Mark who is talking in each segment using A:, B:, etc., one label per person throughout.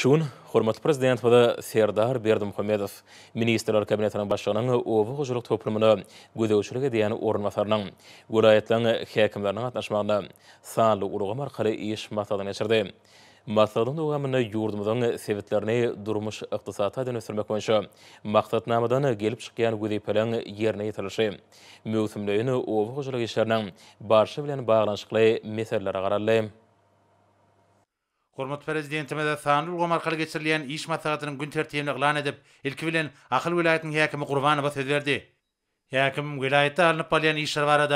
A: Şun, hormat prezident bada Serdar Berdi Muhammedov, ministerlar kabinetinin başlanan obu hujuruk toplumunu gudu uçuruk ediyan oran masarnan, gulayetlan hekimlarnan atnashmanna sanlı uluğa markali iş masadan eçirdi. Masadan da uamini sevitlerini durmuş iqtisata adin ösürmek oynşu. Maqtad gelip çıkayan gudu ipelan yerine yitilishi. Mewtumlayin obu hujuruk işlerinin barşı bilen bağlanşiklai meselilere qararlayin.
B: Hormat prezidentime de sanul gomar kala geçirilen iş matagatının gün tertiyemini ilan edip, ilki bilen akıl vilayetin hekimi kurvanı bas edverdi. Hekim vilayette alınıp balyan işler var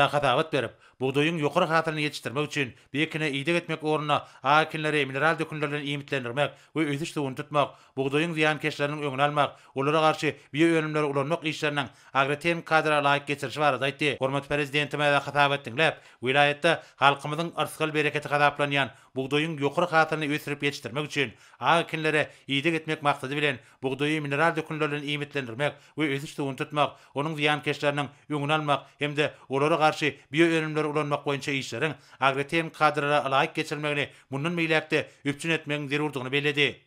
B: berip, Buğdayın yoqara xatırını yetiştirmek üçün bekine iyide getmek oranına hakinlere mineral dökünlerle imitlenirmek ve özüçlü un tutmak, buğdayın ziyan keşlerinin önünü almak, onlara karşı biyo önümleri ulanmak işlerinden agretiyem kadara layık getirici var adaydı. Hormat Prezidenti Mada Khatabettin Lep, vilayette halkımızın arsikal bereketi kadaplanyan buğdayın yoqara xatırını yetiştirmek üçün hakinlere imitlenirmek üçün bekine iyide getmek oranına ötürüp yetiştirmek için hakinlere iyide gitmek maksadı bilen buğdayı mineral dökünlerle iyimitlendirmek ve özüçte un tutmak, onun ziyan keşlerinin ünün almak hem de oları karşı biyo gör ulanmak boyunca işlerin agretem kadrara alayık geçirmekini bunun meylekte üpçün etmekini der urduğunu beledi.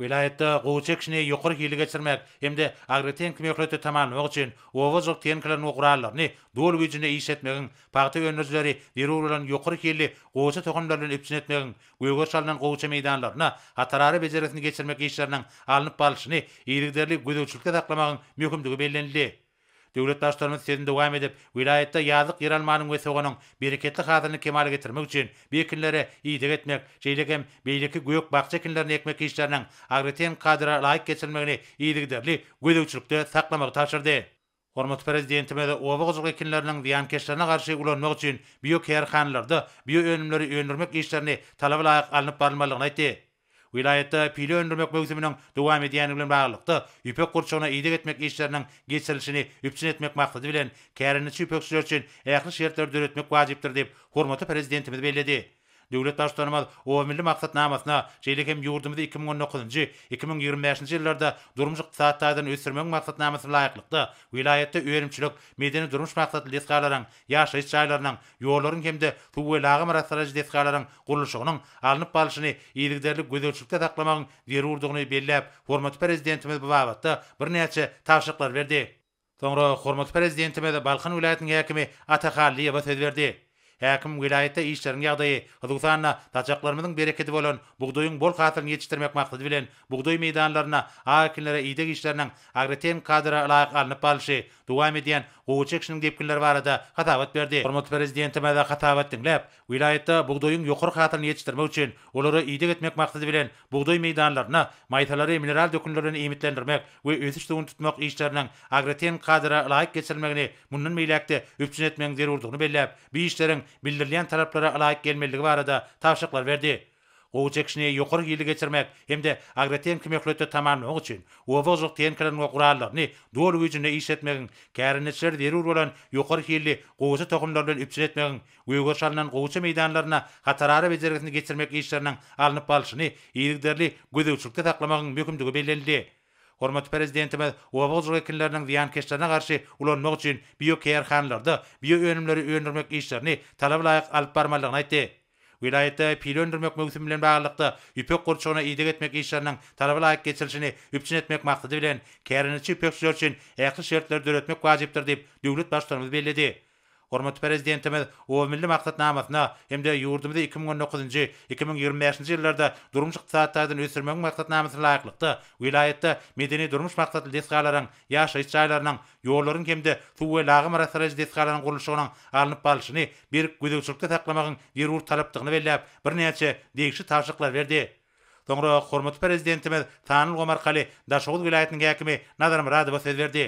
B: Vilayette gugucak şine hili geçirmek hem de agretem kümeklete tamamen oğuk için ovozok tenkilerin okurallarını dool vücünde iş etmekin, pakti önerzileri der urduğun yukur hili gugucu tokumlarını üpçün etmekin, uygur salinan gugucu meydanlarına hatararı beceresini geçirmek işlerinin alınıp balışını gudu gudu gudu gudu Döwlet daşlarymyz sezin dowam edip, vilayatda ýazyk ýaralmanyň ösegonyň bereketli hazyny kemale getirmek üçin bekinlere iýdik etmek, jeýlegem beýleki güýök bagça kinlerini ekmek işlerini agriten kadra laýyk geçirmegini iýdik derli gödäwçilikde saklamak taşyrdy. Hormat prezidentime de owa gozuk ekinlerinin diyan keşlerine karşı ulanmak üçin biyo kerhanlarda biyo önümleri önürmek işlerini talavlayak alınıp barılmalıgın aytti. Vilayette pili öndürmek mevzimine duam ediyen bilen bağlıkta üpek kurçuğuna iyide etmek işlerinin geçirilişini üpçün etmek maksadı bilen kerenici üpek sürü için eyaklı şeritler dörü etmek vaciptir deyip hurmatı prezidentimiz belledi. Döwlet daşlarymy o milli maksat namasyna jelekem ýurdumyzy 2019-njy 2025-nji ýyllarda durmuş ykdysatdan ösürmek maksat namasyna laýyklykda vilayatda öýrümçilik, medeni durmuş maksatly desgarlaryň, ýaşaýyş çaýlarynyň, ýollaryň hemde suw ýalagy maratlaryň desgarlaryň gurulşygynyň alınıp barlyşyny ýerlikderlik gözelçilikde saklamagyň ýer urduguny belläp, hormatly prezidentimiz bu wagtda bir näçe taýşyklar berdi. Sonra hormat prezidentimiz Balkan vilayatynyň häkimi Atakhaliýewa söz berdi. Häkim vilayata işlerin ýagdaýy, hyzgysana taçaklarymyň bereketi bolan buğdoyyň bol hatyny ýetirmek maksady bilen buğdoy meýdanlaryna aýkynlara ýetdik işleriniň agretem kadra laýyk alyp alşy, dowam edýän goýçekşiniň depkinleri barada hatawat berdi. Hormatly prezidentime de hatawat diňläp, vilayata buğdoyyň ýokary hatyny ýetirmek üçin olary ýetdik etmek maksady bilen buğdoy meýdanlaryna maýtalary mineral dökünlerini ýetirmek we ösüş töwün tutmak işleriniň agretem kadra alaýak geçirmegini mundan meýläkde üpçünetmegi zerurdygyny belläp, bu işleriň bildirilen taraplara alaik gelmeldigi barada tavşıklar verdi. O çekşini yukur gili geçirmek hem de agretiyen kimi üçin tamarını hok için o vozuk diyen kirlin o kurallar ni doğru vücünde iş etmegin kerenetçiler deri urolan yukur gili kogusu tokumlarla üpçir etmegin hatarara geçirmek işlerinden alınıp alışını iyiliklerli gudu uçurukta taklamakın mükümdügu Hormatly prezidentimiz Owaw jogakinlarynyň diýankeşlerine karşı ulanmak üçin biokeýer hanlarda biýo önümleri öndürmek işlerini talap laýyk alyp barmalygyny aýtdy. Vilayetde pil öndürmek möhüm bilen baglykda ýöpek gurçugyna ýetdirip etmek işleriniň talap laýyk geçirilmesini üpçün etmek maksady bilen kärinçi ýöpek sürüşçün ähli şertleri döretmek wajypdyr diýip döwlet başlygymyz Hormat prezidentimiz o milli maqsad namasyna hemde ýurdumyzda 2019-njy 2025-nji ýyllarda durmuş ykdysatlaryny ösürmek maqsad namasyna laýyklykda wilayatda medeni durmuş maqsadly desgalaryň ýaşaýyş çaýlarynyň ýollaryň hemde suw we lagym arasyra desgalaryň gurulşygynyň alınıp balyşyny bir gödükçülükde taklamagyň berur talapdygyny belläp bir näçe degişi taşyklar berdi. Soňra hormat prezidentimiz Tanul Gomarkaly Daşogul wilayatynyň häkimi Nazar Muradow söz berdi.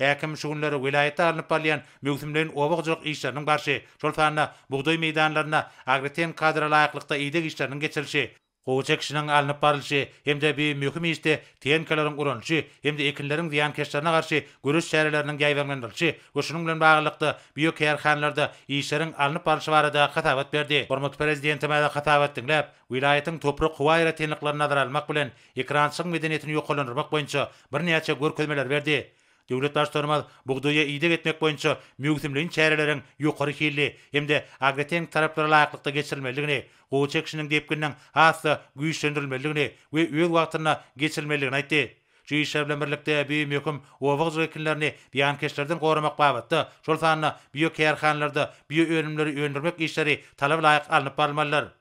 B: Häkim şugullary welaýet alyp barýan möhümlerin obagçylyk işleriniň garşy, şol fanda buğdoy meýdanlaryna agritem kadra laýyklykda ýetdik işleriniň geçirilşi, goýçak işiniň alyp barylşy, hemde bir möhüm işde tenkeleriň urulşy, hemde ekinleriň diýan keşlerine garşy görüş şäherleriniň gaýbanlandyrylşy. Bu bilen baglykda biýok ýerhanlarda işleriniň alyp barylşy barada hatawat berdi. Hormat prezidenti maýda hatawat diňläp, welaýetiň toprak howaýra tenliklerini nazar almak bilen ekran medeniýetini ýokalandyrmak boýunça bir näçe görkezmeler berdi. Döwlet daşlarym buğdoya iýdeg etmek boýunça mügsimliň çäreleriň ýokary hilli hemde agretiň taraplary laýyklykda geçirilmeligini, goýuç ekşiniň depkinden hasy güýçlendirilmeligini we öz wagtyna geçirilmeligini aýtdy. Şu işler bilen birlikde büyük hüküm obaq zekillerini biyankeşlerden korumak babatda şol sanny biyokerxanlarda biyö önümleri öndürmek işleri talap laiq alınıp barmalar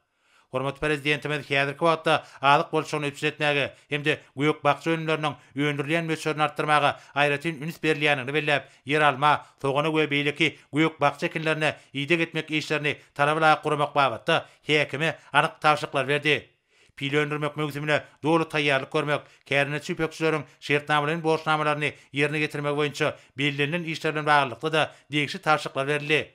B: Hormat prezidentimiz häzirki wagtda alyk bolşygyny üçretnäge, hemde güýök bagça önümlerini öndürilýän möçürini artdyrmagy aýratyn üns berilýänini bellep, ýer alma, togany we beýleki güýök bagça kinlerini ýetdirip etmek işlerini tarapla gurmak wagtda häkimi anyk tapşyrıklar berdi. Pilönürmek mögzümine doğru tayyarlık görmek, kerine çüp yoksuzörün şerit namelinin yerine getirmek boyunca belirlenin işlerinin bağırlıklı da değişik tarşıklar verilir.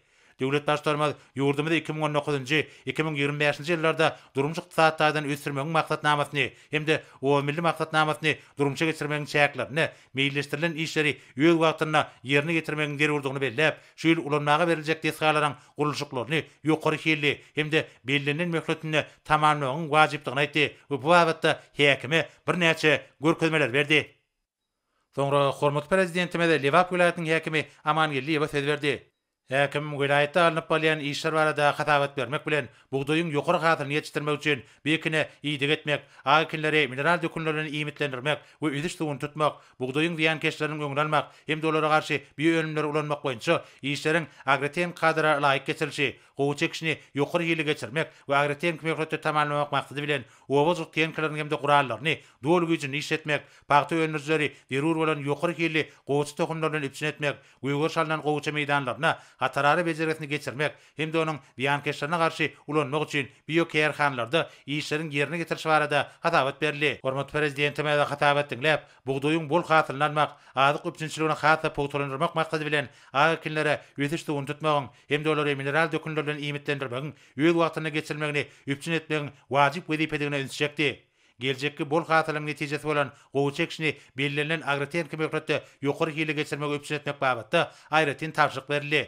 B: Döwlet başlarma ýurdumyda 2019-njy, 2025-nji ýyllarda durumçy ykdysatdan ösürmegiň maksatnamasyny hem-de o milli maksatnamasyny durumça geçirmegiň çäklerini, meýilleşdirilen işleri öz wagtyna ýerine getirmegiň gerekdigini belläp, şu ýyl ulanmaga berilecek desgalaryň guruluşyklaryny ýokary hilli hem-de bellenen möhletini tamamlamagyň wajypdygyny aýtdy. Bu wagtda häkimi bir näçe görkezmeler berdi. Sonra Hormat Prezidentime de Livak hekimi Aman Gelliye ve Häkim Gülaýta Napoleon işler barada hatawat bermek bilen buğdoyun ýokary gatyny ýetirmek üçin bekine iýdip etmek, aýkynlary mineral dökünlerini iýmitlendirmek we üýdüş suwuny tutmak, buğdoyun diýen keşlerini öňrelmek, hem dolara garşy biýönümler ulanmak boýunça işleriň agrotehnik kadra laýyk geçirilşi, ou çekşini yoqur ýyly geçirmek we agretin kemekde tamamlanma maksady bilen owaz ukyen kelen gemde gurallary dol güjini işletmek paqta önürzeri derur bolan yoqur ýyly gowç tokumlardan ipçin etmek güýgör şallan gowç meýdanlaryna hatarary bejeretni geçirmek hem de onuň biyan keşlerine garşy ulanmak üçin biokeer hanlarda işlerin ýerine getirşi barada hatawat berli hormat prezidentime de hatawat diňläp buğdoyun bol hatırlanmak ady köpçinçiligine hatap potulandyrmak maksady bilen aýkinlere ýetişdi hem de mineral bilen iýmitlendirmek, öz wagtyna geçirmegini üpçün etmegin wajyp wezipedigini ünsjekdi. Geljekki bol hatalym netijesi bolan goýuç ekşini bellenen agretent kömekretde ýokur hili geçirmegi üpçün etmek babatda aýratyn tapşyryk berildi.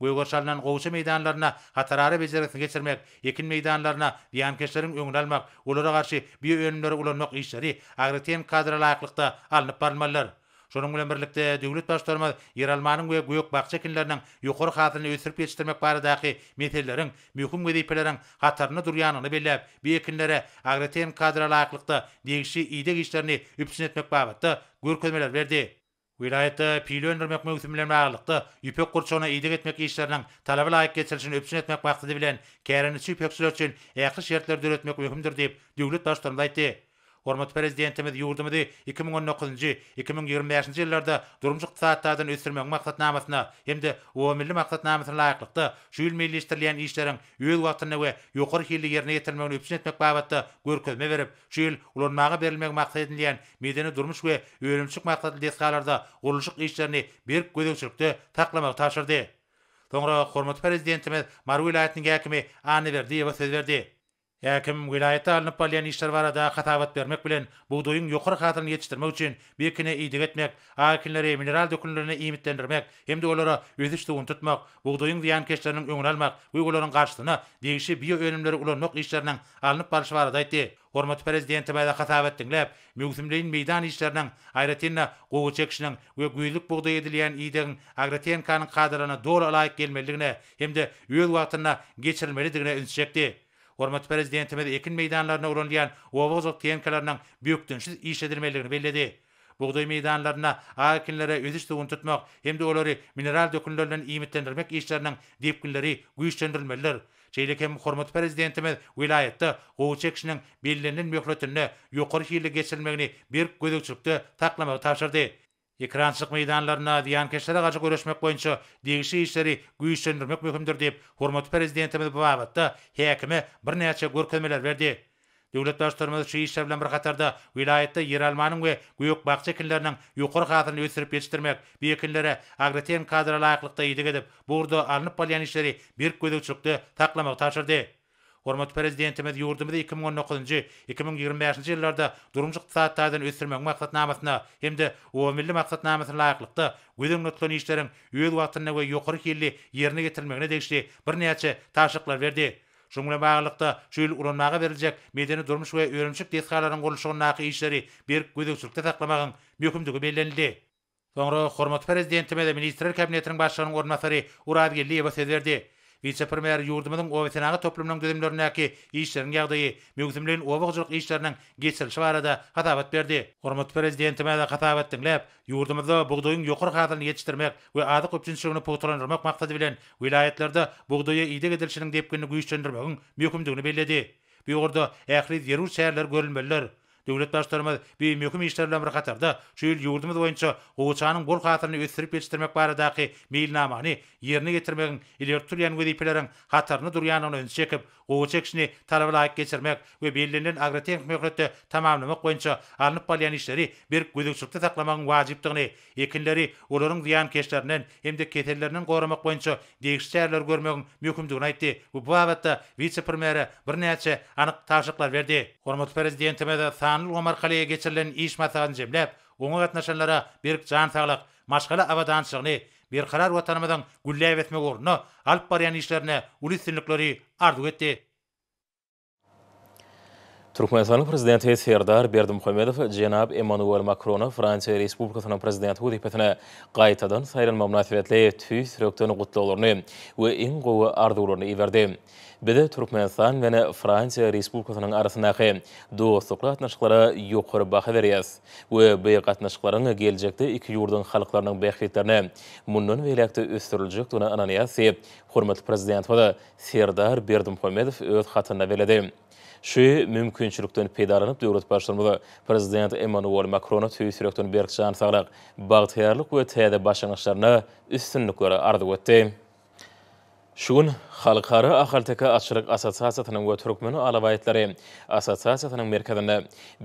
B: Goýuç şalynan goýuç meýdanlaryna hatarary bejerlikni geçirmek, ekin meýdanlaryna diýankeşleriň öňüne almak, ulara garşy önümleri ulanmak işleri agretent kadra laýyklykda alnyp barmalar. Şonuň bilen birlikde döwlet başlarymyz Yeralmanyň we Goýok bagça kinleriniň ýokary hatyny ösürip ýetirmek baradaky meseleleriň möhüm wezipeleriniň hatarny durýanyny belläp, beýkinlere agrotehnik kadra laýyklykda degişi ýetdik işlerini etmek babatda görkezmeler berdi. Wilayatda pilion ýerlik möhümlerini aýlykda ýepek gurçuna ýetdik etmek işleriniň talaby laýyk geçirilýän üpsünetmek wagtynda bilen käreni süýpekçiler üçin ýaýyş şertler döretmek möhümdir diýip döwlet başlarymyz Hormat prezidentimiz ýurdumyzy 2019-njy, 2025-nji ýyllarda durmuşyk saatdan ösdürmek maksatnamasyna hem-de o milli maksatnamasyna laýyklykda şu ýyl milli işlerin işleriň ýol wagtyna we ýokary hilli ýerine ýetirmegini üçin babatda görkezme berip, şu ýyl ulanmaga berilmek maksat edilýän medeni durmuş we ölümçük maksatly desgalarda guruluşyk işlerini berip gödeçlikde taklamak taşyrdy. Soňra hormat prezidentimiz Maru ýaýatyň gäkimi ani berdi we söz berdi. Ekim vilayeti alını palyan işler var adaya katavat vermek bilen bu doyun yukur hatırını yetiştirme uçun bir kine iyidik etmek, akinlere mineral dökünlerine iyimitlendirmek, hem de olara özü suğun tutmak, bu doyun diyan keşlerinin önünü almak, bu karşısına değişi biyo önümleri ulanmak işlerinden alını parçı var adaydı. Hormat prezidenti bayda katavat dinleyip, mümkümleyin meydan işlerinden ayretinle gogu çekşinin ve doğru alayık hem de yöz Hormat prezidentime ekin meydanlarına urulýan owozok tenkalarynyň büýükdünsiz iş bellidi. bellädi. Buğday meydanlarına akinlere ödüş tuğun tutmak hem de oları mineral dökünlerden imitlendirmek işlerinin depkinleri güçlendirilmeler. Çeylik hem hormat prezidentimiz vilayette Qoğuşa kişinin birliğinin yukarı hili geçirilmekini bir gödükçülükte taklamağı taşırdı. Ekrançyk meydanlaryna diýan keşlere gaýy görüşmek boýunça degişli işleri güýçlendirmek möhümdir diýip hormatly prezidentimiz bu wagtda häkimi bir näçe görkemeler berdi. Döwlet daşdyrmady şu işler bilen bir gatarda vilayetde ýer almanyň we güýök bagça kinleriniň ýokur gatyny ösürip ýetirmek, bekinlere agrotehnik kadra laýyklykda ýetdigip, burda alnyp bolýan işleri bir uçukta taklamak taşyrdy. Hormat prezidentimiz yurdumyzda 2019-njy, 2020-nji ýyllarda durumçyk sahatlardan ösürmek maksatnamasyna hemde o milli maksatnamasyna laýyklykda güýdüň nutlany işleriň ýol wagtyna we ýokary kelli ýerine getirilmegine degişli bir näçe taşyklar berdi. Şumla baglykda şu ýyl urunmaga beriljek medeni durmuş we öwrenişlik desgalaryň goluşygyna näki işleri bir güýdüň sürkte taklamagyň mümkinligi bellendi. Soňra Hormat prezidentimiz we ministrler kabinetiniň başlygynyň ornatary Urabgelliýew Vitsepremier yurdumyň owetenagy toplumynyň gödemlerindäki işleriň ýagdaýy, mögüzümlen owagçylyk işleriniň geçirilşi barada hatabat berdi. Hormatly prezidentime de hatabat diňläp, yurdumyzda buğdaýyň ýokary hadyny ýetirmek we adyk öpçünçüligini poýtalanmak maksady bilen vilayetlerde buğdaýy ýetdirilmek edilşiniň diýip gündügi işlerini belledi. Bu ýerde ähli ýerüş şäherler görülmeler, Döwlet başlarymyz bir möhüm işler bilen bir gatarda şu ýyl ýurdumyz boýunça gowçanyň bol hatyryny ösürip ýetirmek baradaky milnamany ýerine getirmegin ileri turýan gödipleriň hatyryny durýanyny önçekip Oğul çekşini geçirmek ve birliğinin agrotehnik mekretti tamamlamak boyunca alınıp balyan işleri bir güdükçülükte taklamanın vaciptiğini, ekinleri oların ziyan keşlerinden hem de keterlerinin korumak boyunca değişik çayarlar görmeğinin mükümdüğün Bu bu avatta vice primere bir neyatçe anıq tavşıklar verdi. Ormut prezidentime de Thanil Omar Kaleye geçirilen iş masajını cemlep, oğun oğun bir jan oğun oğun oğun bir karar watanamadan gullayab etmek orna alp bariyan işlerine ulit sinlikleri ardu etdi.
A: Turkmenistan prezidenti Serdar Berdimuhamedov jenab Emmanuel Macron Fransiya Respublikasynyň prezidenti bolup ýetene gaýtadan saýlanma münasibetli tüýsrokdan gutlaýarlary we iň gowy arzularyny iberdi. Bide Turkmenistan vene Fransiya Respublikasının arasına khe do soqla atnashqlara yoqor baxa veriyas. Ve bayaq atnashqlara gelecekte iki yurdan xalqlarının bayaqlitlarına mundan veliakta östürülcük duna ananiya se hormatli prezident vada Serdar Berdum Pomedov öz xatana veledim. Şu mümkünçülükten peydaranıp devlet başlarımı Prezident Emmanuel Macron'a tüyü sürektörünün berkçi anısağlaq, bağıt hayarlık ve tiyade başlangıçlarına üstünlükleri ardı Şuň halqara ahaltekä açyrık assotsiatsiýa tönüw türkmenüň alabaýetleri assotsiatsiýanyň merkezinde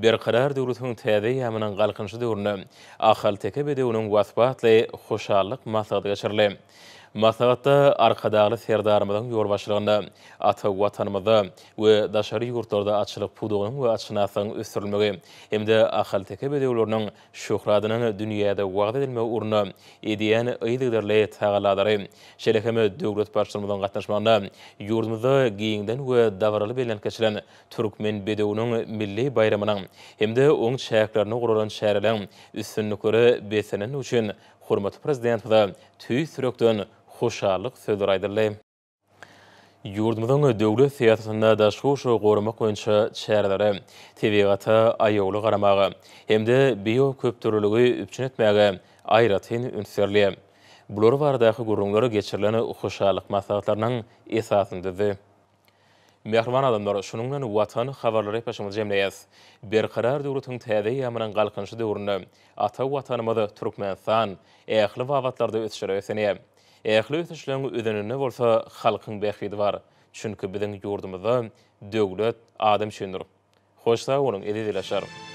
A: bir karardy durutup täzedi hem-de halqynyň ýurduny ahaltekä bide xoşallıq gowy habarly Masagatda arkadaglı serdarmadan yor başlığında atı vatanımıda ve daşarı yurtlarda açılıq puduğun ve açınasın üstürülmüge. Hem de akhal teke bedeulurnan şuhradının dünyada vaad edilme urna ediyen ıydıgderle tağaladarı. Şelikemi dövret başlığımıdan qatnaşmanına yurtmızı giyindan ve davaralı belan kachilin Turkmen bedeulunun milli bayramanan. Hem de oğun çayaklarına uğrulan şayaklarına uğrulun şayaklarına uğrulun uğrulun uğrulun hoşarlyk sözler aýdyldy. Yurdumyzyň döwlet siýasatyna da şu şu gormak boýunça çärdere tebigata aýoly garamagy hemde bio köpdürlügi üçin etmäge aýratyn ünserli. Bular wardaky gurunlary geçirilen hoşarlyk maslahatlarynyň esasyndy. Mehrman adamlar, şunun bilen watan habarlary paşamyz jemleýäs. Berqarar döwletiň täze ýamynyň galkynşy ata watanymyzy Türkmenistan san wagtlarda ötüşere ösenýär. Ehli ýetişlerini üzenine bolsa halkyň behridi bar. Çünki biziň ýurdumyzda döwlet adam şeýdir. Hoşsa bolun, edidiler şarap.